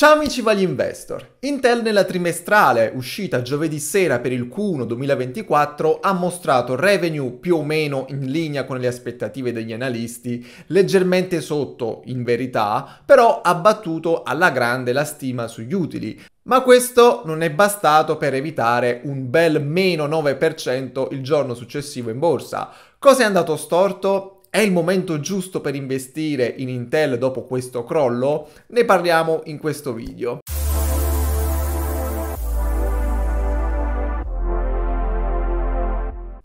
Ciao amici Vagli Investor! Intel nella trimestrale uscita giovedì sera per il Q1 2024 ha mostrato revenue più o meno in linea con le aspettative degli analisti, leggermente sotto in verità, però ha battuto alla grande la stima sugli utili, ma questo non è bastato per evitare un bel meno 9% il giorno successivo in borsa. Cos'è andato storto? È il momento giusto per investire in Intel dopo questo crollo? Ne parliamo in questo video.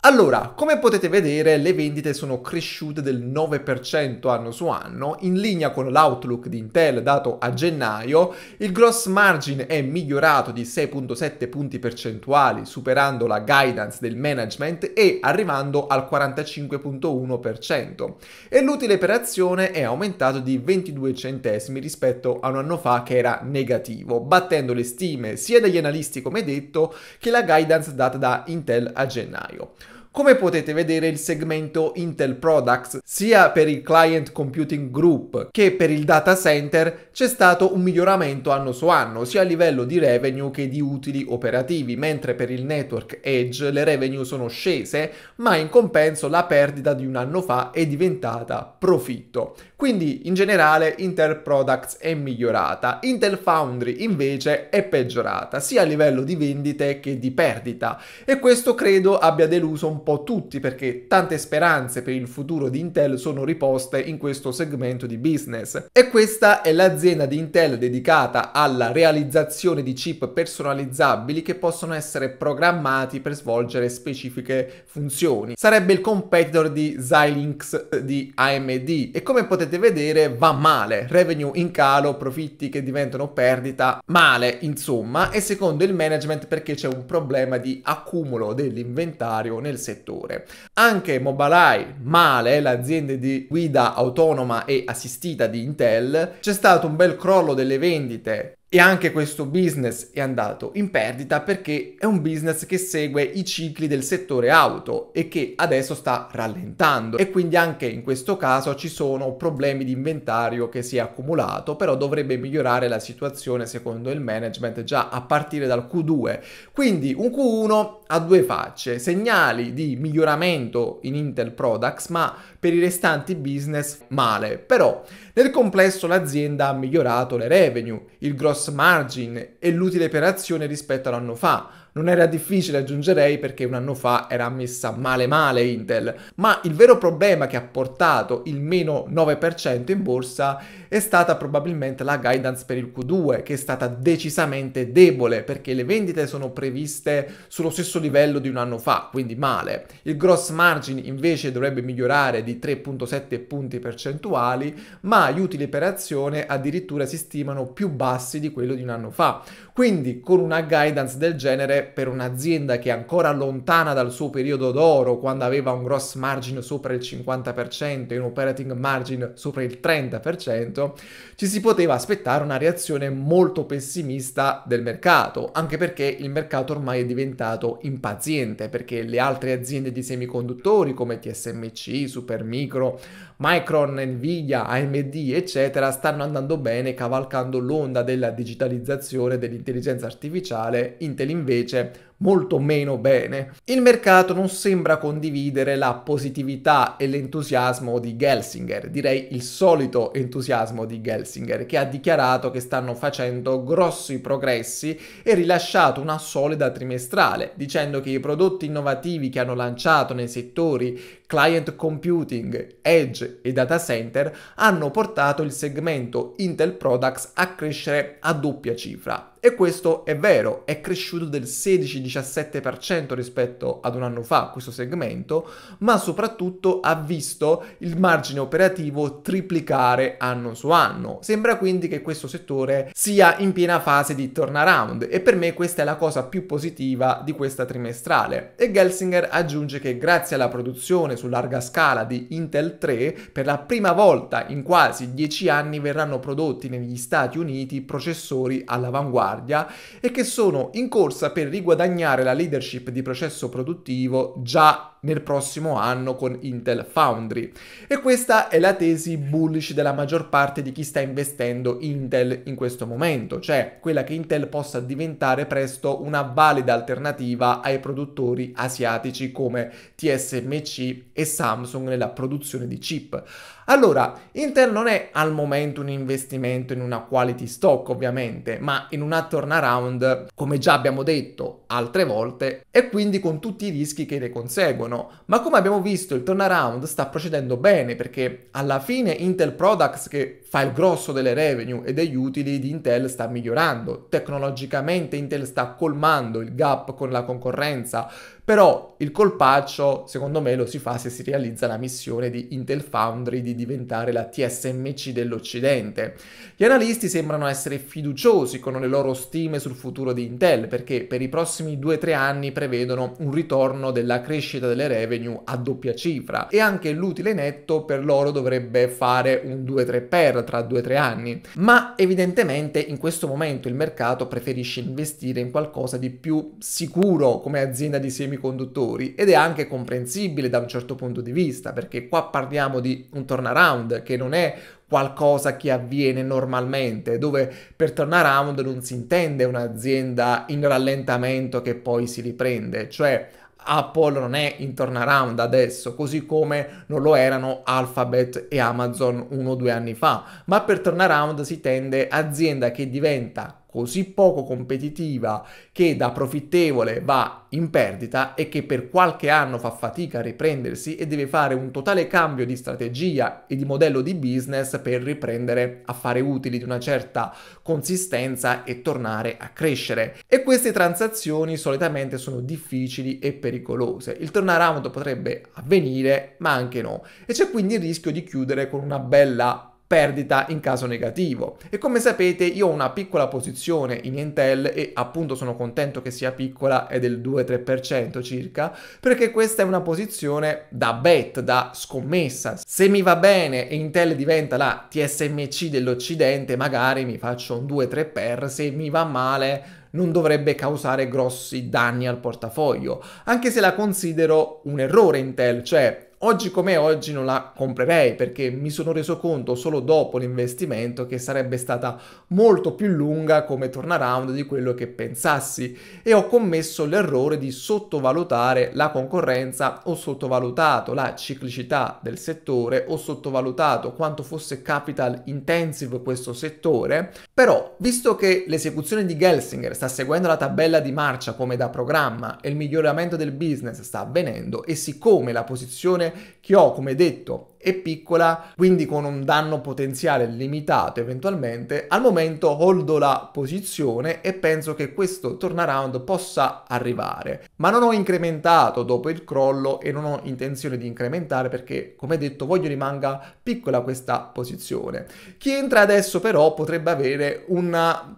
Allora, come potete vedere, le vendite sono cresciute del 9% anno su anno, in linea con l'outlook di Intel dato a gennaio, il gross margin è migliorato di 6.7 punti percentuali, superando la guidance del management e arrivando al 45.1%, e l'utile per azione è aumentato di 22 centesimi rispetto a un anno fa che era negativo, battendo le stime sia degli analisti come detto che la guidance data da Intel a gennaio. Come potete vedere il segmento Intel Products, sia per il Client Computing Group che per il data center, c'è stato un miglioramento anno su anno, sia a livello di revenue che di utili operativi, mentre per il network edge le revenue sono scese, ma in compenso la perdita di un anno fa è diventata profitto. Quindi in generale Intel Products è migliorata, Intel Foundry invece è peggiorata, sia a livello di vendite che di perdita, e questo credo abbia deluso un po' po' tutti perché tante speranze per il futuro di Intel sono riposte in questo segmento di business. E questa è l'azienda di Intel dedicata alla realizzazione di chip personalizzabili che possono essere programmati per svolgere specifiche funzioni. Sarebbe il competitor di Xilinx eh, di AMD e come potete vedere va male, revenue in calo, profitti che diventano perdita, male insomma e secondo il management perché c'è un problema di accumulo dell'inventario nel settore settore. Anche Mobileye, Male, l'azienda di guida autonoma e assistita di Intel, c'è stato un bel crollo delle vendite e anche questo business è andato in perdita perché è un business che segue i cicli del settore auto e che adesso sta rallentando. E quindi anche in questo caso ci sono problemi di inventario che si è accumulato, però dovrebbe migliorare la situazione secondo il management già a partire dal Q2. Quindi un Q1 ha due facce, segnali di miglioramento in Intel Products, ma per i restanti business male. Però nel complesso l'azienda ha migliorato le revenue, il gross margin e l'utile per azione rispetto all'anno fa, non era difficile, aggiungerei, perché un anno fa era messa male male Intel. Ma il vero problema che ha portato il meno 9% in borsa è stata probabilmente la guidance per il Q2, che è stata decisamente debole, perché le vendite sono previste sullo stesso livello di un anno fa, quindi male. Il gross margin invece dovrebbe migliorare di 3.7 punti percentuali, ma gli utili per azione addirittura si stimano più bassi di quello di un anno fa. Quindi con una guidance del genere per un'azienda che è ancora lontana dal suo periodo d'oro, quando aveva un gross margin sopra il 50% e un operating margin sopra il 30%, ci si poteva aspettare una reazione molto pessimista del mercato, anche perché il mercato ormai è diventato impaziente, perché le altre aziende di semiconduttori come TSMC, Supermicro, Micron, Nvidia, AMD, eccetera, stanno andando bene cavalcando l'onda della digitalizzazione dell'interno intelligenza artificiale, Intel invece molto meno bene. Il mercato non sembra condividere la positività e l'entusiasmo di Gelsinger, direi il solito entusiasmo di Gelsinger, che ha dichiarato che stanno facendo grossi progressi e rilasciato una solida trimestrale, dicendo che i prodotti innovativi che hanno lanciato nei settori client computing, edge e data center hanno portato il segmento Intel Products a crescere a doppia cifra. E questo è vero, è cresciuto del 16 16-17% rispetto ad un anno fa questo segmento, ma soprattutto ha visto il margine operativo triplicare anno su anno. Sembra quindi che questo settore sia in piena fase di turnaround e per me questa è la cosa più positiva di questa trimestrale. E Gelsinger aggiunge che grazie alla produzione su larga scala di Intel 3, per la prima volta in quasi 10 anni verranno prodotti negli Stati Uniti processori all'avanguardia e che sono in corsa per riguadagnare accompagnare la leadership di processo produttivo già nel prossimo anno con Intel Foundry. E questa è la tesi bullish della maggior parte di chi sta investendo Intel in questo momento, cioè quella che Intel possa diventare presto una valida alternativa ai produttori asiatici come TSMC e Samsung nella produzione di chip. Allora, Intel non è al momento un investimento in una quality stock ovviamente, ma in una turnaround come già abbiamo detto altre volte e quindi con tutti i rischi che ne conseguono interno, ma come abbiamo visto il turnaround sta procedendo bene perché alla fine Intel Products che fa il grosso delle revenue e degli utili di Intel sta migliorando. Tecnologicamente Intel sta colmando il gap con la concorrenza, però il colpaccio secondo me lo si fa se si realizza la missione di Intel Foundry di diventare la TSMC dell'Occidente. Gli analisti sembrano essere fiduciosi con le loro stime sul futuro di Intel perché per i prossimi 2-3 anni prevedono un ritorno della crescita delle revenue a doppia cifra e anche l'utile netto per loro dovrebbe fare un 2-3 per tra 2-3 anni, ma evidentemente in questo momento il mercato preferisce investire in qualcosa di più sicuro come azienda di semiconduttori ed è anche comprensibile da un certo punto di vista perché qua parliamo di un turnaround che non è qualcosa che avviene normalmente, dove per turnaround non si intende un'azienda in rallentamento che poi si riprende, cioè Apple non è in turnaround adesso, così come non lo erano Alphabet e Amazon uno o due anni fa, ma per turnaround si tende azienda che diventa così poco competitiva che da profittevole va in perdita e che per qualche anno fa fatica a riprendersi e deve fare un totale cambio di strategia e di modello di business per riprendere a fare utili di una certa consistenza e tornare a crescere. E queste transazioni solitamente sono difficili e pericolose. Il turnaround potrebbe avvenire, ma anche no. E c'è quindi il rischio di chiudere con una bella perdita in caso negativo. E come sapete io ho una piccola posizione in Intel e appunto sono contento che sia piccola, è del 2-3% circa, perché questa è una posizione da bet, da scommessa. Se mi va bene e Intel diventa la TSMC dell'Occidente, magari mi faccio un 2-3 per, se mi va male non dovrebbe causare grossi danni al portafoglio, anche se la considero un errore Intel, cioè Oggi come oggi non la comprerei perché mi sono reso conto solo dopo l'investimento che sarebbe stata molto più lunga come turnaround di quello che pensassi e ho commesso l'errore di sottovalutare la concorrenza o sottovalutato la ciclicità del settore o sottovalutato quanto fosse capital intensive questo settore. Però visto che l'esecuzione di Gelsinger sta seguendo la tabella di marcia come da programma e il miglioramento del business sta avvenendo e siccome la posizione che ho, come detto, e piccola, quindi con un danno potenziale limitato eventualmente, al momento holdo la posizione e penso che questo turnaround possa arrivare. Ma non ho incrementato dopo il crollo e non ho intenzione di incrementare perché, come detto, voglio rimanga piccola questa posizione. Chi entra adesso però potrebbe avere un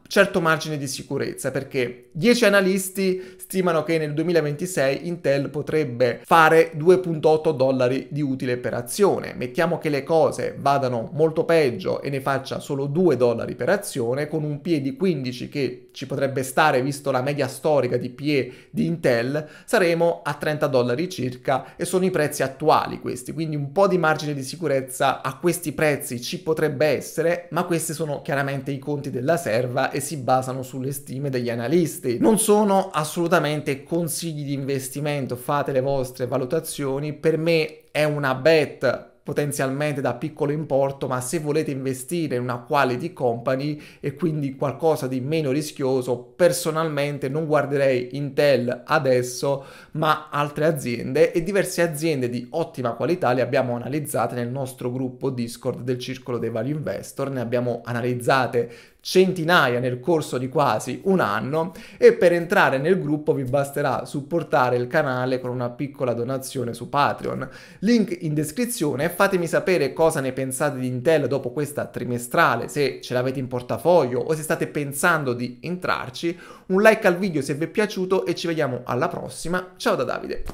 certo margine di sicurezza perché 10 analisti stimano che nel 2026 Intel potrebbe fare 2.8 dollari di utile per azione mettiamo che le cose vadano molto peggio e ne faccia solo 2 dollari per azione, con un PE di 15 che ci potrebbe stare visto la media storica di PE di Intel, saremo a 30 dollari circa e sono i prezzi attuali questi, quindi un po' di margine di sicurezza a questi prezzi ci potrebbe essere, ma questi sono chiaramente i conti della serva e si basano sulle stime degli analisti. Non sono assolutamente consigli di investimento, fate le vostre valutazioni, per me è una bet potenzialmente da piccolo importo, ma se volete investire in una quality company e quindi qualcosa di meno rischioso, personalmente non guarderei Intel adesso, ma altre aziende e diverse aziende di ottima qualità le abbiamo analizzate nel nostro gruppo Discord del Circolo dei Value Investor, ne abbiamo analizzate centinaia nel corso di quasi un anno e per entrare nel gruppo vi basterà supportare il canale con una piccola donazione su Patreon. Link in descrizione, fatemi sapere cosa ne pensate di Intel dopo questa trimestrale, se ce l'avete in portafoglio o se state pensando di entrarci, un like al video se vi è piaciuto e ci vediamo alla prossima, ciao da Davide!